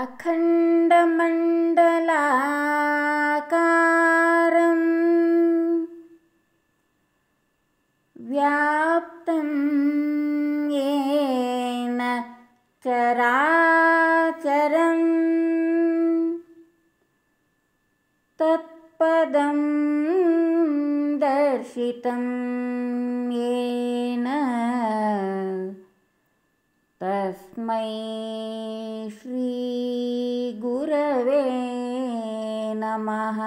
अखण्डमण्डलाकारम् व्याप्तं येन चराचरम् तत्पदं दर्शितं येन तस्मै श्रीगुरवे नमः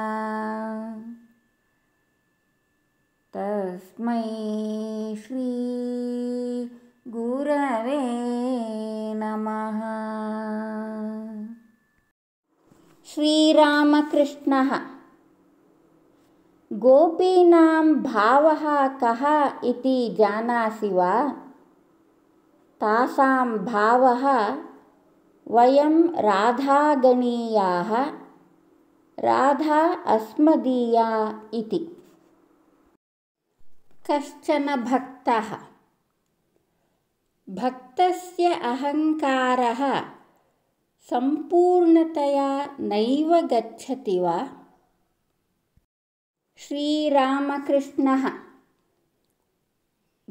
तस्मै श्री गुरवे नमः श्रीरामकृष्णः गोपीनां भावः कः इति जानासि वा तासां भावः वयं राधागणीयाः राधा अस्मदीया इति कश्चन भक्तः भक्तस्य अहङ्कारः सम्पूर्णतया नैव गच्छति वा श्रीरामकृष्णः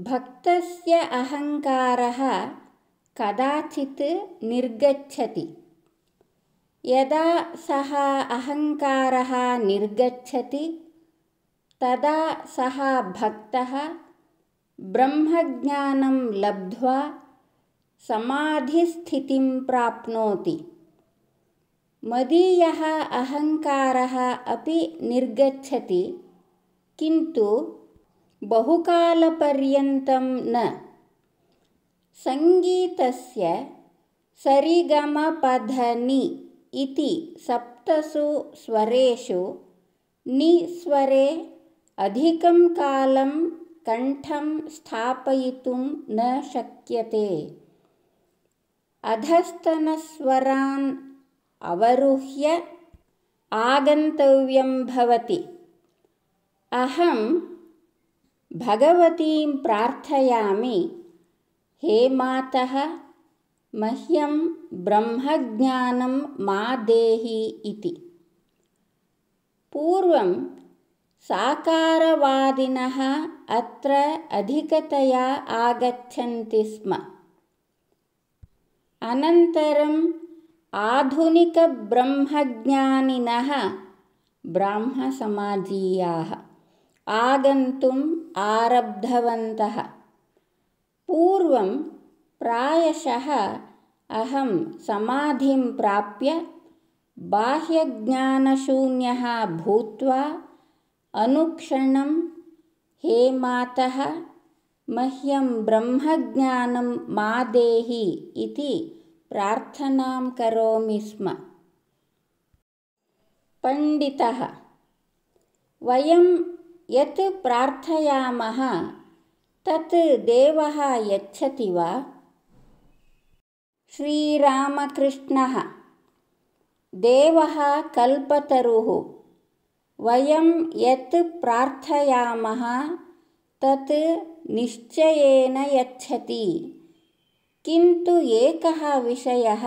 भक्तस्य अहङ्कारः कदाचित् निर्गच्छति यदा सः अहङ्कारः निर्गच्छति तदा सः भक्तः ब्रह्मज्ञानं लब्ध्वा समाधिस्थितिं प्राप्नोति मदीयः अहङ्कारः अपि निर्गच्छति किन्तु बहुकालपर्यन्तं न सङ्गीतस्य सरिगमपधनि इति सप्तसु स्वरेषु निस्वरे अधिकं कालं कण्ठं स्थापयितुं न शक्यते अधस्तनस्वरान् अवरुह्य आगन्तव्यं भवति अहं भगवतीं प्रार्थयामि हे मातः मह्यं ब्रह्मज्ञानं मा देहि इति पूर्वं साकारवादिनः अत्र अधिकतया आगच्छन्ति स्म अनन्तरम् आधुनिकब्रह्मज्ञानिनः ब्राह्मसमाजीयाः आगन्तुम् आरब्धवन्तः पूर्वं प्रायशः अहं समाधिं प्राप्य बाह्यज्ञानशून्यः भूत्वा अनुक्षणं हे मातः मह्यं ब्रह्मज्ञानं मादेहि इति प्रार्थनां करोमि स्म पण्डितः वयं यत् प्रार्थयामः तत् देवः यच्छति वा श्रीरामकृष्णः देवः कल्पतरुः वयं यत् प्रार्थयामः तत् निश्चयेन यच्छति किन्तु एकः विषयः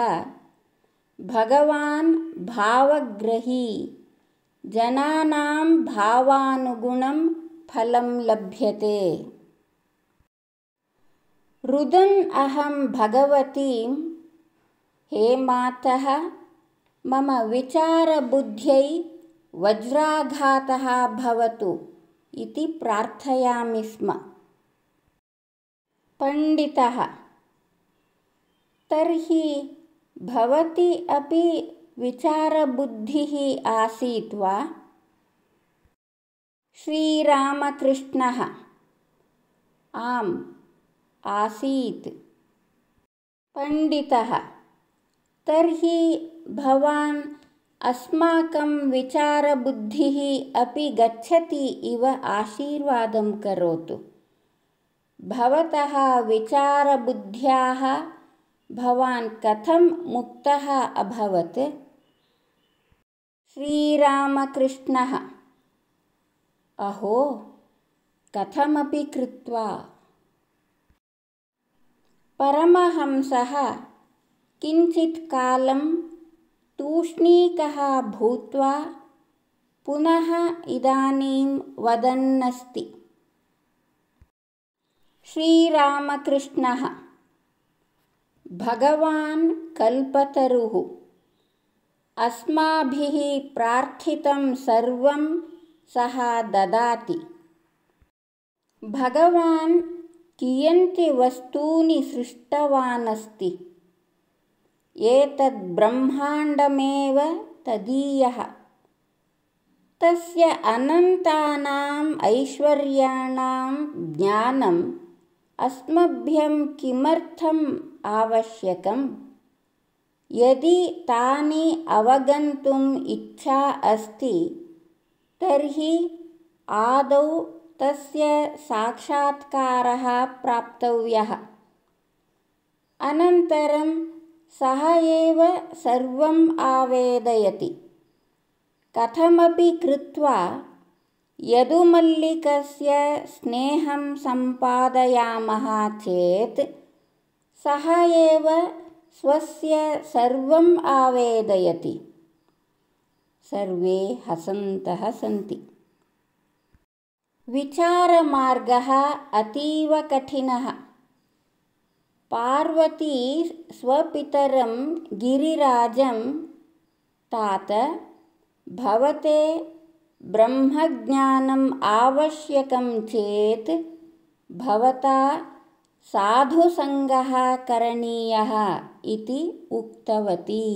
भगवान् भावग्रही जनानां भावानुगुणं फलं लभ्यते रुदन् अहं भगवतीं हे मातः मम विचारबुद्ध्यै वज्राघातः भवतु इति प्रार्थयामि स्म पण्डितः तर्हि भवती अपि विचारबुद्धिः आसीत् वा श्रीरामकृष्णः आम् आसीत् पण्डितः तर्हि भवान् अस्माकं विचारबुद्धिः अपि गच्छति इव आशीर्वादं करोतु भवतः विचारबुद्ध्याः भवान् कथं मुक्तः अभवत् श्रीरामकृष्णः अहो कथमपि कृत्वा परमहंसः किञ्चित् कालं तूष्णीकः भूत्वा पुनः इदानीं वदन्नस्ति श्रीरामकृष्णः भगवान् कल्पतरुः अस्माभिः प्रार्थितं सर्वं सः ददाति भगवान् कियन्ति वस्तूनि सृष्टवानस्ति अस्ति एतद् ब्रह्माण्डमेव तदीयः तस्य अनन्तानाम् ऐश्वर्याणां ज्ञानम् अस्मभ्यं किमर्थम् आवश्यकम् यदि तानि अवगन्तुम् इच्छा अस्ति तर्हि आदौ तस्य साक्षात्कारः प्राप्तव्यः अनन्तरं सः एव सर्वम् आवेदयति कथमपि कृत्वा यदुमल्लिकस्य स्नेहं सम्पादयामः चेत् सः एव स्वस्य सर्वम् आवेदयति सर्वे हसन्तः सन्ति विचारमार्गः अतीवकठिनः पार्वती स्वपितरं गिरिराजं तात भवते ब्रह्मज्ञानम् आवश्यकं चेत् भवता साधुसङ्गः करणीयः इति उक्तवती